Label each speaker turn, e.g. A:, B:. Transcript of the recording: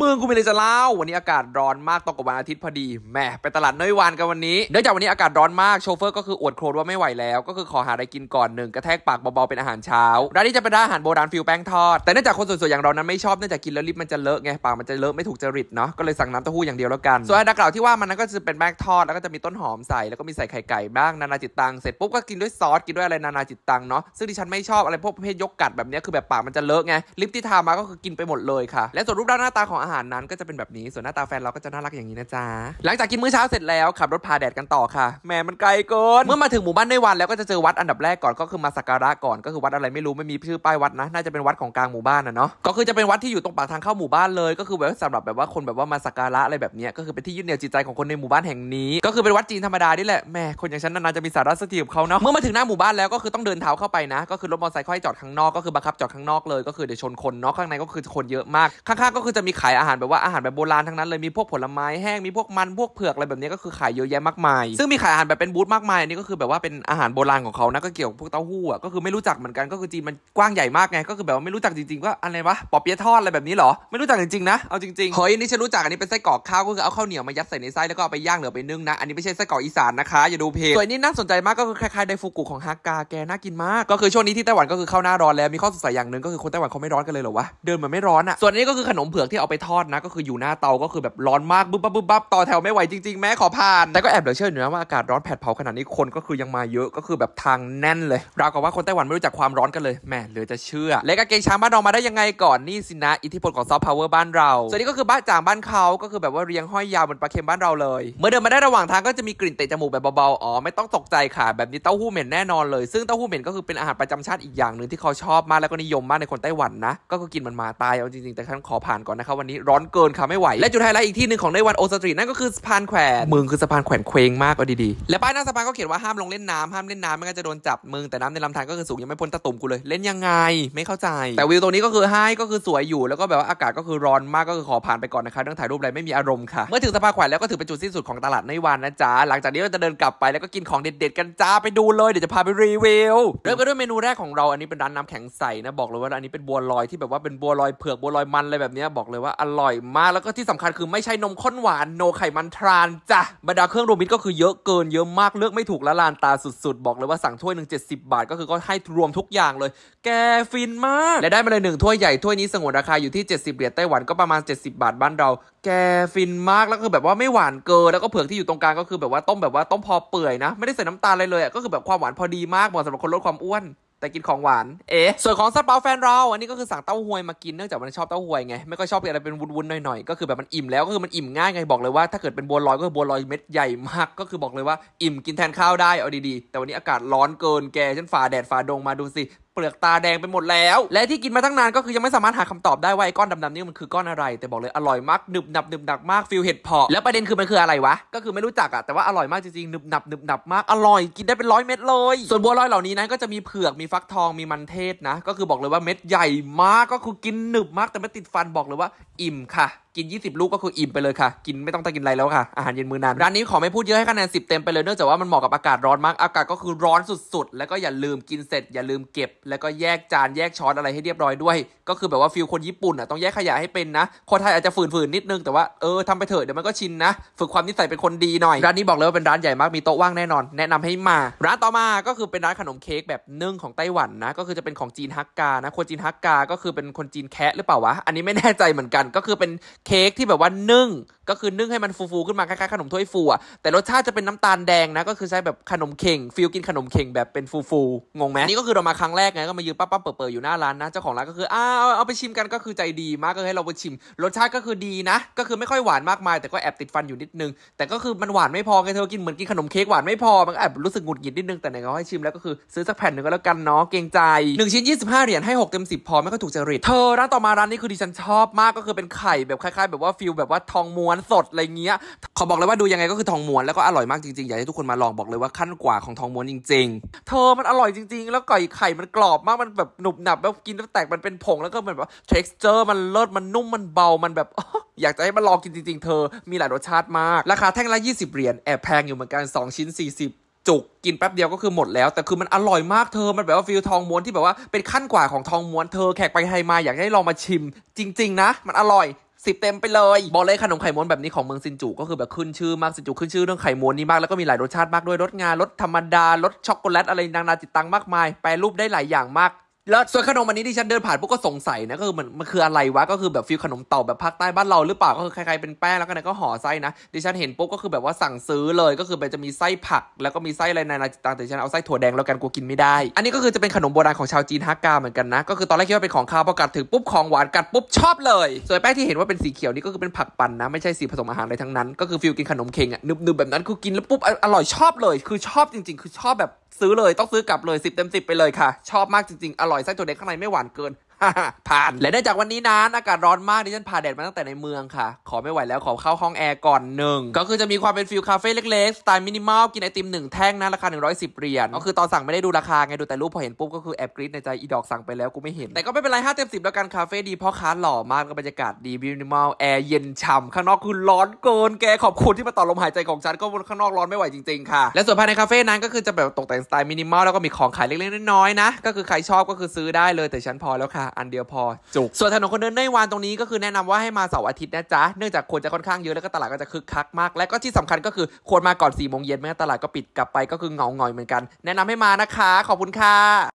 A: มืองกูมีอะไรจะเล่า วันนี้อากาศร้อนมากตกกับวันอาทิตย์พอดี แหมไปตลาดน้อยวานกันวันนี้ เนื่องจากวันนี้อากาศร้อนมากโชเฟอร์ก็คืออวดโครดว่าไม่ไหวแล้ว ก็คือขอหาอะไรกินก่อนหนึ่งกระแทกปากเบาๆเป็นอาหารเช้าร้านนี้จะเป็นร้านอาหารโบราณฟิวแป้งทอด แต่เนื่องจากคนส่วนใหญ่อย่างเรานั้นไม่ชอบเนื่องจากกินแล้วลิปมันจะเลอะไงปากมันจะเลอะไม่ถูกจริตเนาะ ก็เลยสั่งน้ำเต้าหู้อย่างเดียวแล้วกัน ส่วนอันดับกล่าวที่ว่ามันนั้นก็จะเป็นแป้งทอดแล้วก็จะมีต้นหอมใส่แล้วก็มีใส่ไข่ไก่บ้างนานาจิตตังเสร็จปุ๊บก็กินด้วยซอสกินด้วยอะไรนานาจิตตังเนาะซึ่งดิฉันไม่ชอบอะไรพวกประเภทยกกัดแบบนี้คือแบบปากมันจะเลอะไงลิปที่ทามาก็คือกินไปหมดเลยค่ะ และส่วนรูปด้านหน้าตาของอาหารนั้นก็จะเป็นแบบนี้ส่วนหน้าตาแฟนเราก็จะน่ารักอย่างนี้นะจ๊ะหลังจากกินมื้อเช้าเสร็จแล้วขับรถพาแดดกันต่อค่ะแหมมันไกลเกินเมื่อมาถึงหมู่บ้านในวันแล้วก็จะเจอวัดอันดับแรกก่อนก็คือมาสักการะก่อนก็คือวัดอะไรไม่รู้ไม่มีชื่อป้ายวัดนะ น่าจะเป็นวัดของกลางหมู่บ้านนะเนาะก็คือจะเป็นวัดที่อยู่ตรงปากทางเข้าหมู่บ้านเลยก็คือแบบสำหรับแบบว่าคนแบบว่ามาสักการะอะไรแบบนี้ก็คือเป็นที่ยึดเหนี่ยวจิตใจของคนในหมู่บ้านแห่งนี้ ก็คือเป็นวัดจีนธรรมดานี่แหละแม่คนอย่างฉันนานๆจะมีสาระสติับเขาเนาะเมื่อมาถึงหน้าหมู่บ้านแล้วก็คือต้องเดินเท้าเข้าไปนะ ก็คือรถมอเตอร์ไซค์ค่อยจอดข้างนอกก็คือบังคับจอดข้างนอกเลย ก็คือเดี๋ยวชนคนเนาะข้างในก็คือคนเยอะมากข้างๆก็คือจะมีขาายอาหารแบบว่าอาหารแบบโบราณทั้งนั้นเลยมีพวกผลไม้แห้งมีพวกมันพวกเผือกอะไรแบบนี้ก็คือขายเยอะแยะมากมาย ซึ่งมีขายอาหารแบบเป็นบูธมากมายอันนี้ก็คือแบบว่าเป็นอาหารโบราณของเขานะก็เกี่ยวกับพวกเต้าหู้อ่ะก็คือไม่รู้จักเหมือนกันก็คือจีนมันกว้างใหญ่มากไงก็คือแบบว่าไม่รู้จักจริงๆว่าอะไรวะปอเปี๊ยะทอดอะไรแบบนี้หรอ ไม่รู้จักจริงๆนะเอาจริงๆเฮ้ยอันนี้ฉันรู้จักอันนี้เป็นไส้กรอกข้าวก็คือเอาข้าวเหนียวมายัดใส่ในไส้แล้วก็เอาไปย่างเหลือไปนึ่งนะอันนี้ไม่ใช่ไส้กรอกอีสานนะคะ อย่าดูเพจส่วนนี้น่าสนใจมากก็คือคล้ายๆไดฟูกุของฮากาแกน่ากินมาก ก็คือช่วงนี้ที่ไต้หวันก็คือเข้าหน้าร้อนแล้วมีข้อสงสัยอย่างหนึ่งก็คือคนไต้หวันเขาไม่ร้อนกันเลยเหรอวะเดินมนไม่ร้อนอ่ะส่วนนี้ก็คือขนมเผือกที่เอาไปทอดนะก็คืออยู่หน้าเตาก็คือแบบร้อนมากบึ้บบึ้บบึ้บต่อแถวไม่ไหวจริงๆ แม่ขอผ่านแต่ก็แอบเหลือเชื่ออยู่นะว่า อากาศร้อนแผดเผาขนาดนี้คนก็คือยังมาเยอะก็คือแบบทางแน่นเลย ราวกับว่าคนไต้หวันไม่รู้จักความร้อนกันเลยแม่เหลือจะเชื่อเล็กกาเกงช้างบ้านเรามาได้ยังไงก่อนนี่สินะ อิทธิพลของซอฟต์พาวเวอร์บ้านเราส่วนนี้ก็คือบ้านจางบ้านเขาก็คือแบบว่าเรียงห้อยยาวบนปลาเค็มบ้านเราเลย เมื่อเดินมาได้ระหว่างทางก็จะมีกลิ่นเตะจมูกแบบเบาๆอ๋อไม่ต้องตกใจค่ะแบบนี้เต้าหู้เหม็นแน่นอนเลย ซึ่งเต้าหู้เหม็นก็คือเป็นอาหารประจำชาติอีกอย่างหนึ่งที่เขาชอบมากแล้วก็นิยมมากในคนไต้หวันนะก็คือกินมันมาตายเอาจริงๆแต่ฉันขอผ่านก่อนนะคบวันนนี้ร้อนเกินค่ะไม่ไหว และจุดไฮไลท์อีกที่หนึ่งของในวันโอสตรีนั่นก็คือสะพานแขวนมึงคือสะพานแขวนเคว้งมากก็ดีๆ และป้ายหน้าสะพานก็เขียนว่าห้ามลงเล่นน้ำห้ามเล่นน้ำไม่งั้นจะโดนจับ มึงแต่น้ำในลำธารก็คือสูงยังไม่พ้นตะตุ่มกูเลยเล่นยังไงไม่เข้าใจ แต่วิวตรงนี้ก็คือให้ก็คือสวยอยู่แล้วก็แบบว่าอากาศก็คือร้อนมากก็คือขอผ่านไปก่อนนะคะเรื่องถ่ายรูปอะไรไม่มีอารมณ์ค่ะเมื่อถึงสะพานแขวนแล้วก็ถือเป็นจุดสิ้นสุดของตลาดในวันนะจ๊ะหลังจากนี้ก็จะเดินกลับไปแล้วก็กินของเด็ด ๆ กันจ้าไปดูเลยเดี๋ยวจะพาไปรีวิวเริ่มกันด้วยเมนูแรกของเราอันนี้เป็นร้านน้ำแข็งใสนะบอกเลยว่าอันนี้เป็นบัวลอยที่แบบว่าเป็นบัวลอยเผือกบัวลอยมันอะไรแบบนี้บอกเลยว่าอร่อยมากแล้วก็ที่สำคัญคือไม่ใช่นมข้นหวานโนไขมันทรานจ้ะบรรดาเครื่องรวมมิตรก็คือเยอะเกินเยอะมากเลือกไม่ถูกละลานตาสุดๆ บอกเลยว่าสั่งถ้วยหนึ่งเจ็ดสิบาท ก็คือก็ให้รวมทุกอย่างเลย แกฟินมาก และได้มาเลยหนึ่งถ้วยใหญ่ถ้วยนี้สงวนราคาอยู่ที่ 70 เหรียญไต้หวันก็ประมาณ 70 บาทบ้านเรา แกฟินมากแล้วคือแบบว่าไม่หวานเกินแล้วก็เผือกที่อยู่ตรงกลางก็คือแบบว่าต้มแบบว่าต้มพอเปื่อยนะ ไม่ได้ใส่น้ำตาลเลยเลยก็คือแบบความหวานพอดีมากเหมาะสำหรับคนลดความอ้วนแต่กินของหวาน เอ๋ส่วนของซเปาแฟนเราอันนี้ก็คือสั่งเต้าหวยมากินเนื่องจากมันชอบเต้าหวยไง ไม่ค่อยชอบอะไรเป็นวุ้นๆหน่อยๆก็คือแบบมันอิ่มแล้วก็คือมันอิ่มง่ายไง บอกเลยว่าถ้าเกิดเป็นบัวลอยก็คือบัวลอยเม็ดใหญ่มากก็คือบอกเลยว่าอิ่มกินแทนข้าวได้เอาดีๆ แต่วันนี้อากาศร้อนเกินแกฉันฝ่าแดดฝ่าดงมาดูสิเปลือกตาแดงไปหมดแล้ว และที่กินมาตั้งนานก็คือยังไม่สามารถหาคำตอบได้ว่าไอ้ก้อนดำๆนี่มันคือก้อนอะไร แต่บอกเลยอร่อยมากหนึบหนับหนึบหนับมากฟิลเห็ดเพาะแล้วประเด็นคือมันคืออะไรวะก็คือไม่รู้จักอะแต่ว่าอร่อยมากจริงๆหนึบหนับหนึบหนับมากอร่อยกินได้เป็นร้อยเม็ดเลยส่วนบัวลอยเหล่านี้นั้นก็จะมีเผือกมีฟักทองมีมันเทศนะ ก็คือบอกเลยว่าเม็ดใหญ่มากก็คือกินหนึบมาก แต่ไม่ติดฟันบอกเลยว่าอิ่มค่ะกิน 20 ลูกก็คืออิ่มไปเลยค่ะ กินไม่ต้องตะกินอะไรแล้วค่ะอาหารเย็นมื้อนานร้านนี้ขอไม่พูดเยอะให้คะแนน10 เต็มไปเลยเนื่องจากว่ามันเหมาะกับอากาศร้อนมากอากาศก็คือร้อนสุดๆ แล้วก็อย่าลืมกินเสร็จ อย่าลืมเก็บแล้วก็แยกจาน แยกช้อนอะไรให้เรียบร้อยด้วย ก็คือแบบว่าฟิลคนญี่ปุ่นอ่ะต้องแยกขยะให้เป็นนะ คนไทยอาจจะฝืนๆนิดนึงแต่ว่าเออทำไปเถอะเดี๋ยวมันก็ชินนะฝึกความนิสัยเป็นคนดีหน่อยร้านนี้บอกเลยว่าเป็นร้านใหญ่มากมีโต๊ะว่างแน่นอนแนะนำให้มาร้านต่อมาก็คือเป็นร้านขนมเค้กแบบนึ่งของไต้หวันนะก็คือจะเป็นของจีนฮักกานะคนจีนฮักกาก็คือเป็นคนจีนแคะหรือเปล่าวะอันนี้ไม่แน่ใจเหมือนกันก็คือเป็นเค้กที่แบบว่านึ่งก็คือ นึ่งให้มันฟูๆ ขึ้นมา คล้าย ๆ ขนมถ้วยฟูอ่ะแต่รสชาติจะเป็นน้ำตาลแดงนะ ก็คือใช้แบบขนมเข่ง ฟิลกินขนมเข่งแบบ เป็นฟู ๆ งงไหมนี่ก็คือเรามาครั้งแรกไง ก็มายืนปั๊บๆเปิดๆอยู่หน้าร้านนะ เจ้าของร้านก็คืออ้าเอาไปชิมกันก็คือใจดีมากก็ให้เราไปชิม รสชาติก็คือดีนะ ก็คือไม่ค่อยหวานมากมายแต่ก็แอบติดฟันอยู่นิดนึงแต่ก็คือมันหวานไม่พอไงเธอกินเหมือนกินขนมเค้กหวานไม่พอมันแอบรู้สึกหงุดหงิดนิดนึงแต่ไหนก็ให้ชิมแล้วก็คือซื้อสักแผ่นหนึ่งก็แล้วกันเนาะเกรงใจ1ชิ้น25เหรียญให้6เต็ม10พอไม่ค่อยถูกจริตเธอร้านต่อมาร้านนี้คือดิฉันชอบมากก็คือเป็นไข่แบบคล้ายๆ แบบว่าฟิลแบบว่าทองม้ววนสดอะไรเงี้ยขอบอกเลยว่าดูยังไงก็คือทองม้วนแล้วก็อร่อยมากจริงๆ อยากให้ทุกคนมาลองบอกเลยว่าขั้นกว่าของทองม้วนจริงๆ เธอมันอร่อยจริงๆ แล้วไก่ไข่มันกรอบมากมันแบบหนุบหนับ แล้วกินแล้วแตกมันเป็นผงแล้วก็เหมือนแบบท็ก texture มันเลิศมันนุ่มมันเบามันแบบอยากจะให้มาลองกินจริงๆ เธอมีหลายรสชาติมากราคาแท่งละ20เหรียญแอบแพงอยู่เหมือนกัน2ชิ้น40 จุกกินแป๊บเดียวก็คือหมดแล้วแต่คือมันอร่อยมากเธอมันแบบว่าฟิลทองม้วนที่แบบว่าเป็นขั้นกว่าของทองม้วนเธอแขกไปไทยมาอยากให้ลองมาชิมจริง ๆนะ มันอร่อยสิบเต็มไปเลย บอกเลยขนมไข่ม้วนแบบนี้ของเมืองซินจูก็คือแบบขึ้นชื่อมาก ซินจูขึ้นชื่อเรื่องไข่ม้วนนี้มากแล้วก็มีหลายรสชาติมากด้วยรสงา รสธรรมดา รสช็อกโกแลตอะไรนานาจิตตังมากมาย แปรรูปได้หลายอย่างมากแล้วส่วนขนมอันนี้ที่ฉันเดินผ่านปุ๊บก็สงสัยนะก็คือมันมันคืออะไรวะก็คือแบบฟิลขนมเต่าแบบภาคใต้บ้านเราหรือเปล่าก็คือใครๆเป็นแป้งแล้วก็ไหนก็ห่อไส้นะดิฉันเห็นปุ๊บก็คือแบบว่าสั่งซื้อเลยก็คือแบบจะมีไส้ผัก แล้วก็มีไส้อะไรนานาจิต่างแต่ฉันเอาไส้ถั่วแดงแล้วกันกลัวกินไม่ได้ อันนี้ก็คือจะเป็นขนมโบราณของชาวจีนฮักกาเหมือนกันนะก็คือตอนแรกคิดว่าเป็นของ้าวระกัดถึงปุ๊บของหวานกัดปุ๊บชอบเลยส่วนแป้งที่เห็นว่าเป็นสีเขียวนี่ก็คือเป็นผักปั่นนะไม่ใช่สีผสมอาหารอะไรทั้งนั้นก็คือฟิลกินขนมเค็งอะนึบๆแบบนั้นกูกินแล้วปุ๊บอร่อยชอบเลย คือชอบจริง ๆ คือชอบแบบซื้อเลยต้องซื้อกลับเลย 10 เต็ม10ไปเลยค่ะชอบมากจริงๆอร่อยไส้ตัวเด็กข้างในไม่หวานเกินผ่านและเนื่องจากวันนี้นะอากาศร้อนมากดิฉันผ่าแดดมาตั้งแต่ในเมืองค่ะ ขอไม่ไหวแล้ว ขอเข้าห้องแอร์ก่อนหนึ่งก็คือจะมีความเป็นฟิลคาเฟ่เล็กๆ สไตล์มินิมอลกินไอติมหนึ่งแท่งนะ ราคา 110เหรียญก็คือตอนสั่งไม่ได้ดูราคา ไงดูแต่รูปพอเห็นปุ๊บก็คือแอบกรี๊ดในใจอีดอกสั่งไปแล้วกูไม่เห็น แต่ก็ไม่เป็นไรห้าเต็มสิบแล้วกันคาเฟ่ดีเพราะค้าหล่อมากก็บรรยากาศดีมินิมอลแอร์เย็นฉ่ำข้างนอกคือร้อนเกินแกขอบคุณที่มาต่อลมหายใจของฉัน ก็ข้างนอกร้อนไม่ไหวจริงๆค่ะและส่วนภายในคาเฟ่นั้นก็คือจะแบบตกแต่งสไตล์มินิมอลแล้วก็มีของขายเล็กๆน้อยๆนะก็คือใครชอบก็คือซื้อได้เลยแต่ฉันพอแล้วค่ะอันเดียวพอ จุก ส่วนถนนคนเดินในวานตรงนี้ก็คือแนะนำว่าให้มาเสาร์อาทิตย์นะจ๊ะ เนื่องจากคนจะค่อนข้างเยอะแล้วก็ตลาดก็จะคึกคักมาก และก็ที่สำคัญก็คือควรมาก่อน4ี่โมงเย็นไม่งั้นตลาดก็ปิดกลับไปก็คือเงาหงอยเหมือนกัน แนะนำให้มานะคะ ขอบคุณค่ะ